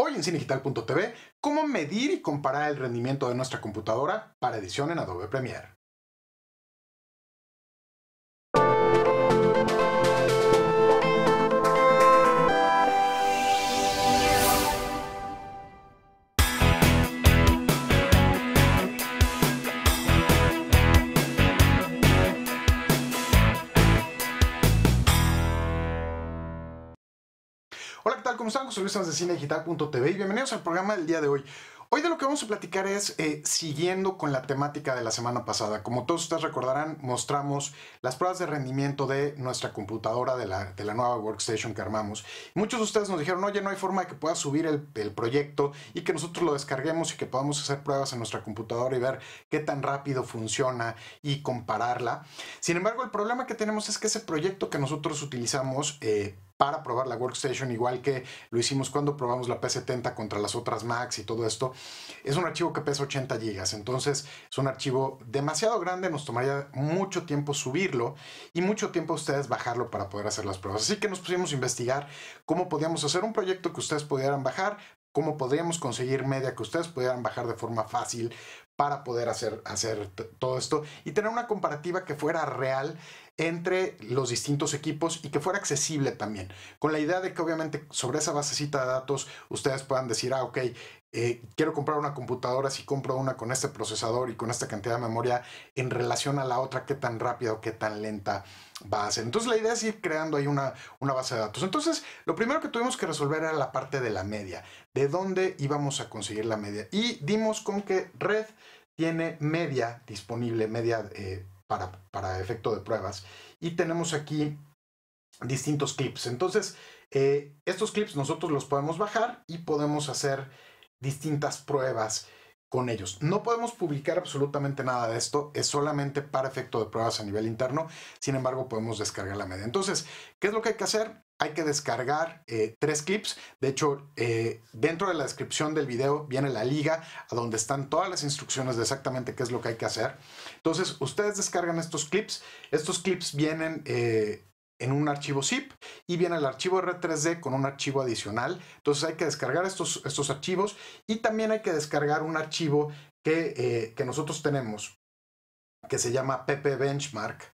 Hoy en cinegital.tv cómo medir y comparar el rendimiento de nuestra computadora para edición en Adobe Premiere. soy Luis de cine y bienvenidos al programa del día de hoy. Hoy de lo que vamos a platicar es eh, siguiendo con la temática de la semana pasada. Como todos ustedes recordarán, mostramos las pruebas de rendimiento de nuestra computadora, de la, de la nueva workstation que armamos. Muchos de ustedes nos dijeron, oye, no hay forma de que pueda subir el, proyecto y que nosotros lo descarguemos y que podamos hacer pruebas en nuestra computadora y ver qué tan rápido funciona y compararla. Sin embargo, el problema que tenemos es que ese proyecto que nosotros utilizamos... Eh, para probar la workstation, igual que lo hicimos cuando probamos la P70 contra las otras Macs y todo esto. Es un archivo que pesa 80 GB, entonces es un archivo demasiado grande, nos tomaría mucho tiempo subirlo y mucho tiempo a ustedes bajarlo para poder hacer las pruebas. Así que nos pusimos a investigar cómo podíamos hacer un proyecto que ustedes pudieran bajar, cómo podríamos conseguir media que ustedes pudieran bajar de forma fácil para poder hacer, hacer todo esto y tener una comparativa que fuera real entre los distintos equipos y que fuera accesible también, con la idea de que obviamente sobre esa basecita de datos ustedes puedan decir, ah, ok, eh, quiero comprar una computadora, si compro una con este procesador y con esta cantidad de memoria, en relación a la otra, qué tan rápida o qué tan lenta va a ser. Entonces la idea es ir creando ahí una, base de datos. Entonces, lo primero que tuvimos que resolver era la parte de la media, de dónde íbamos a conseguir la media. Y dimos con que Red tiene media disponible, media eh, para, efecto de pruebas. Y tenemos aquí distintos clips. Entonces, eh, estos clips nosotros los podemos bajar y podemos hacer distintas pruebas con ellos. No podemos publicar absolutamente nada de esto, es solamente para efecto de pruebas a nivel interno, sin embargo podemos descargar la media. Entonces, ¿qué es lo que hay que hacer? Hay que descargar eh, tres clips, de hecho, eh, dentro de la descripción del video viene la liga a donde están todas las instrucciones de exactamente qué es lo que hay que hacer. Entonces, ustedes descargan estos clips, estos clips vienen... Eh, en un archivo zip y viene el archivo R3D con un archivo adicional. Entonces hay que descargar estos, estos archivos y también hay que descargar un archivo que, eh, que nosotros tenemos que se llama PP Benchmark,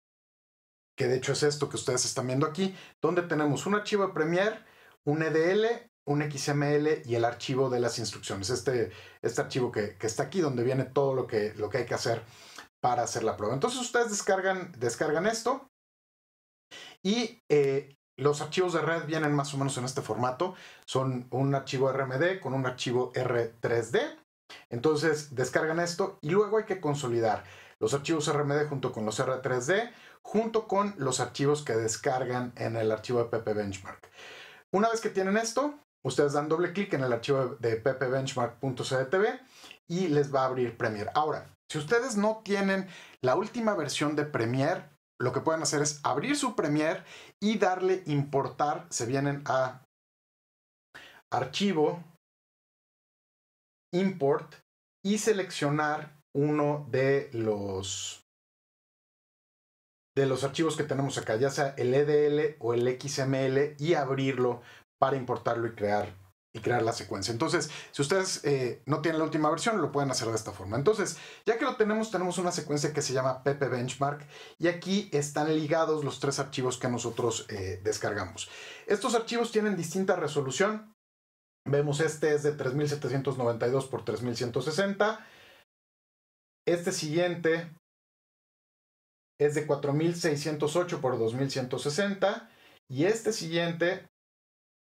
que de hecho es esto que ustedes están viendo aquí, donde tenemos un archivo de Premiere, un EDL, un XML y el archivo de las instrucciones. Este, este archivo que, que está aquí, donde viene todo lo que, lo que hay que hacer para hacer la prueba. Entonces ustedes descargan, descargan esto y eh, los archivos de red vienen más o menos en este formato. Son un archivo RMD con un archivo R3D. Entonces descargan esto y luego hay que consolidar los archivos RMD junto con los R3D, junto con los archivos que descargan en el archivo de PP Benchmark. Una vez que tienen esto, ustedes dan doble clic en el archivo de ppbenchmark.cdtv y les va a abrir Premiere. Ahora, si ustedes no tienen la última versión de Premiere, lo que pueden hacer es abrir su Premiere y darle importar. Se vienen a archivo, import y seleccionar uno de los de los archivos que tenemos acá, ya sea el EDL o el XML y abrirlo para importarlo y crear y crear la secuencia. Entonces, si ustedes eh, no tienen la última versión, lo pueden hacer de esta forma. Entonces, ya que lo tenemos, tenemos una secuencia que se llama Pepe Benchmark y aquí están ligados los tres archivos que nosotros eh, descargamos. Estos archivos tienen distinta resolución. Vemos este es de 3792 por 3160. Este siguiente es de 4608 por 2160 y este siguiente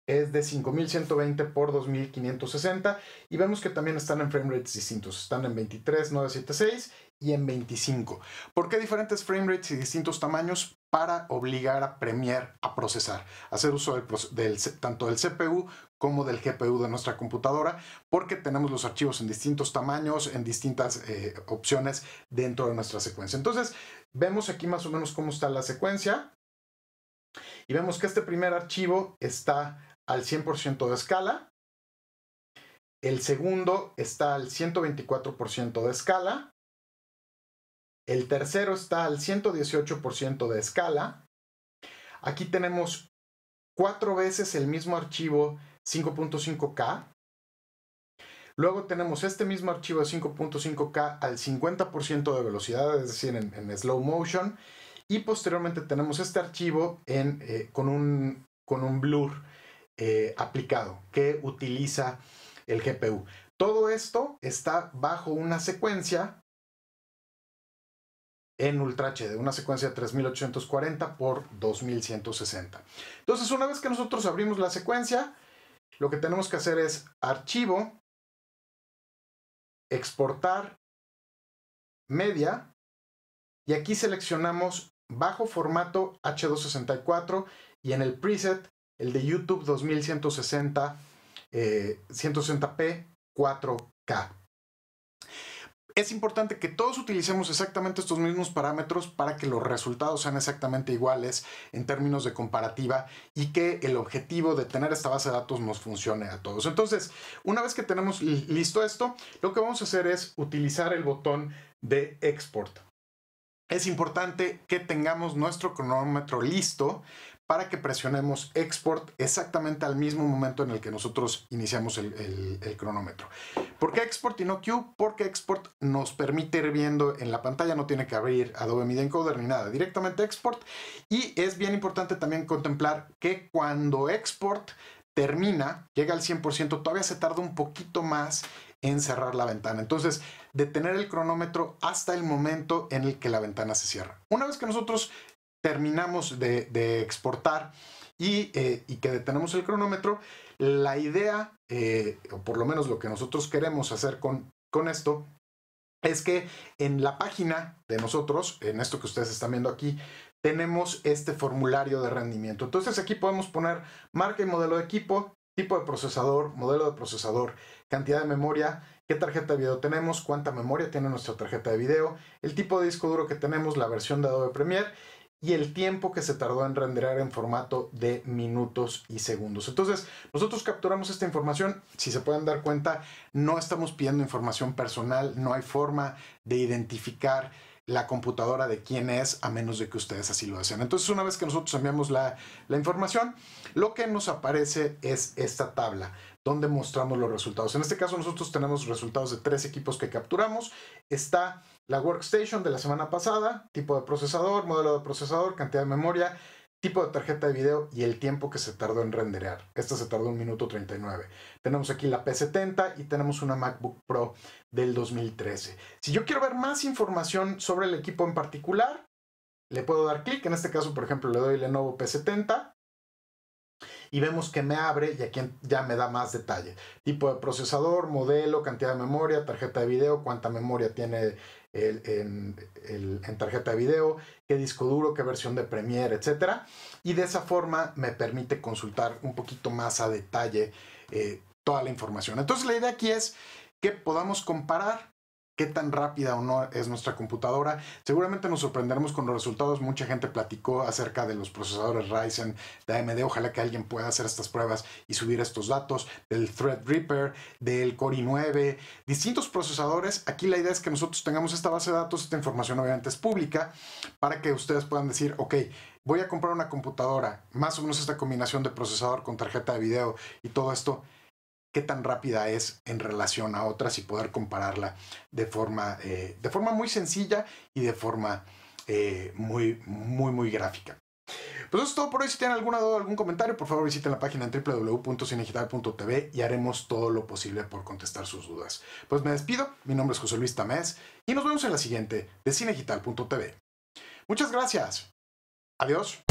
es de 5120 por 2560 y vemos que también están en frame rates distintos, están en 23, 976 y en 25. ¿Por qué diferentes frame rates y distintos tamaños? Para obligar a Premiere a procesar, hacer uso del, tanto del CPU como del GPU de nuestra computadora, porque tenemos los archivos en distintos tamaños, en distintas eh, opciones dentro de nuestra secuencia. Entonces, vemos aquí más o menos cómo está la secuencia y vemos que este primer archivo está al 100% de escala. El segundo está al 124% de escala. El tercero está al 118% de escala. Aquí tenemos cuatro veces el mismo archivo 5.5K. Luego tenemos este mismo archivo 5.5K al 50% de velocidad, es decir, en, slow motion. Y posteriormente tenemos este archivo eh, con un blur eh, aplicado, que utiliza el GPU. Todo esto está bajo una secuencia en Ultra HD, una secuencia de 3840 por 2160. Entonces, una vez que nosotros abrimos la secuencia, lo que tenemos que hacer es archivo, exportar, media, y aquí seleccionamos bajo formato H264 y en el preset el de YouTube 2160, eh, p 4K. Es importante que todos utilicemos exactamente estos mismos parámetros para que los resultados sean exactamente iguales en términos de comparativa y que el objetivo de tener esta base de datos nos funcione a todos. Entonces, una vez que tenemos listo esto, lo que vamos a hacer es utilizar el botón de export. Es importante que tengamos nuestro cronómetro listo para que presionemos export exactamente al mismo momento en el que nosotros iniciamos el, cronómetro. ¿Por qué export y no Q? Porque export nos permite ir viendo en la pantalla, no tiene que abrir Adobe Media Encoder ni nada, directamente export. Y es bien importante también contemplar que cuando export termina, llega al 100%, todavía se tarda un poquito más en cerrar la ventana. Entonces, detener el cronómetro hasta el momento en el que la ventana se cierra. Una vez que nosotros terminamos de, exportar eh, y, que detenemos el cronómetro, la idea, eh, o por lo menos lo que nosotros queremos hacer con, con esto, es que en la página de nosotros, en esto que ustedes están viendo aquí, tenemos este formulario de rendimiento. Entonces aquí podemos poner marca y modelo de equipo, tipo de procesador, modelo de procesador, cantidad de memoria, qué tarjeta de video tenemos, cuánta memoria tiene nuestra tarjeta de video, el tipo de disco duro que tenemos, la versión de Adobe Premiere y el tiempo que se tardó en renderar en formato de minutos y segundos. Entonces, nosotros capturamos esta información, si se pueden dar cuenta, no estamos pidiendo información personal, no hay forma de identificar la computadora de quién es a menos de que ustedes así lo hacen. Entonces una vez que nosotros enviamos la, la, información, lo que nos aparece es esta tabla donde mostramos los resultados. En este caso nosotros tenemos resultados de tres equipos que capturamos. Está la workstation de la semana pasada, tipo de procesador, modelo de procesador, cantidad de memoria, tipo de tarjeta de video y el tiempo que se tardó en renderear. Esta se tardó un minuto 39. Tenemos aquí la P70 y tenemos una MacBook Pro del 2013. Si yo quiero ver más información sobre el equipo en particular, le puedo dar clic. En este caso, por ejemplo, le doy Lenovo P70 y vemos que me abre y aquí ya me da más detalle. Tipo de procesador, modelo, cantidad de memoria, tarjeta de video, cuánta memoria tiene en, tarjeta de video, qué disco duro, qué versión de Premiere, etc. Y de esa forma me permite consultar un poquito más a detalle eh, toda la información. Entonces la idea aquí es que podamos comparar qué tan rápida o no es nuestra computadora. Seguramente nos sorprenderemos con los resultados. Mucha gente platicó acerca de los procesadores Ryzen de AMD. Ojalá que alguien pueda hacer estas pruebas y subir estos datos. Del Threadripper, del Core i9, distintos procesadores. Aquí la idea es que nosotros tengamos esta base de datos. Esta información obviamente es pública para que ustedes puedan decir, ok, voy a comprar una computadora, más o menos esta combinación de procesador con tarjeta de video y todo esto qué tan rápida es en relación a otras y poder compararla de forma, eh, de forma muy sencilla y de forma eh, muy, muy, muy gráfica. Pues eso es todo por hoy. Si tienen alguna duda o algún comentario, por favor visiten la página en www.cinegital.tv y haremos todo lo posible por contestar sus dudas. Pues me despido. Mi nombre es José Luis Tamés y nos vemos en la siguiente de cinegital.tv. Muchas gracias. Adiós.